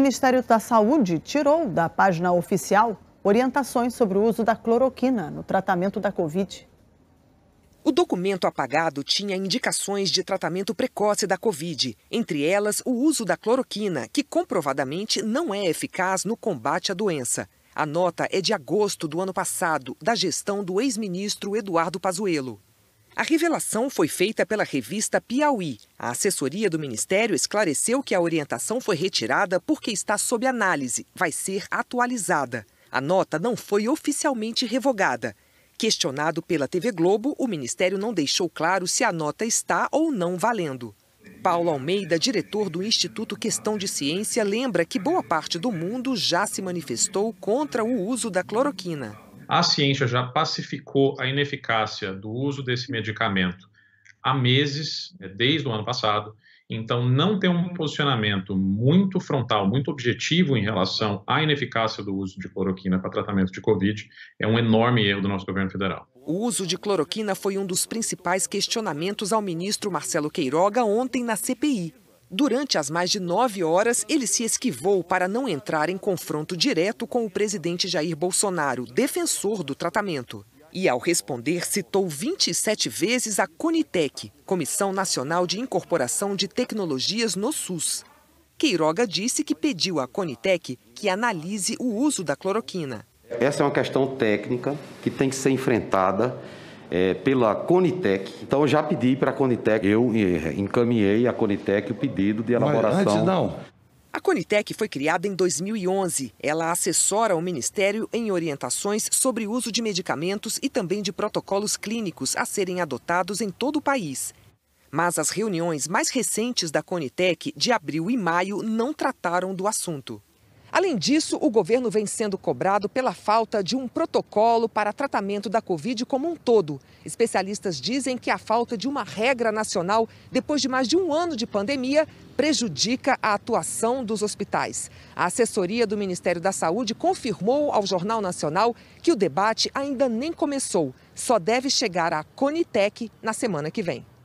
Ministério da Saúde tirou da página oficial orientações sobre o uso da cloroquina no tratamento da Covid. O documento apagado tinha indicações de tratamento precoce da Covid, entre elas o uso da cloroquina, que comprovadamente não é eficaz no combate à doença. A nota é de agosto do ano passado, da gestão do ex-ministro Eduardo Pazuello. A revelação foi feita pela revista Piauí. A assessoria do Ministério esclareceu que a orientação foi retirada porque está sob análise, vai ser atualizada. A nota não foi oficialmente revogada. Questionado pela TV Globo, o Ministério não deixou claro se a nota está ou não valendo. Paulo Almeida, diretor do Instituto Questão de Ciência, lembra que boa parte do mundo já se manifestou contra o uso da cloroquina. A ciência já pacificou a ineficácia do uso desse medicamento há meses, né, desde o ano passado. Então, não ter um posicionamento muito frontal, muito objetivo em relação à ineficácia do uso de cloroquina para tratamento de Covid é um enorme erro do nosso governo federal. O uso de cloroquina foi um dos principais questionamentos ao ministro Marcelo Queiroga ontem na CPI. Durante as mais de nove horas, ele se esquivou para não entrar em confronto direto com o presidente Jair Bolsonaro, defensor do tratamento. E ao responder, citou 27 vezes a Conitec, Comissão Nacional de Incorporação de Tecnologias no SUS. Queiroga disse que pediu à Conitec que analise o uso da cloroquina. Essa é uma questão técnica que tem que ser enfrentada é, pela Conitec. Então eu já pedi para a Conitec, eu é, encaminhei à Conitec o pedido de elaboração. Mas antes não. A Conitec foi criada em 2011. Ela assessora o Ministério em orientações sobre o uso de medicamentos e também de protocolos clínicos a serem adotados em todo o país. Mas as reuniões mais recentes da Conitec, de abril e maio, não trataram do assunto. Além disso, o governo vem sendo cobrado pela falta de um protocolo para tratamento da Covid como um todo. Especialistas dizem que a falta de uma regra nacional, depois de mais de um ano de pandemia, prejudica a atuação dos hospitais. A assessoria do Ministério da Saúde confirmou ao Jornal Nacional que o debate ainda nem começou. Só deve chegar à Conitec na semana que vem.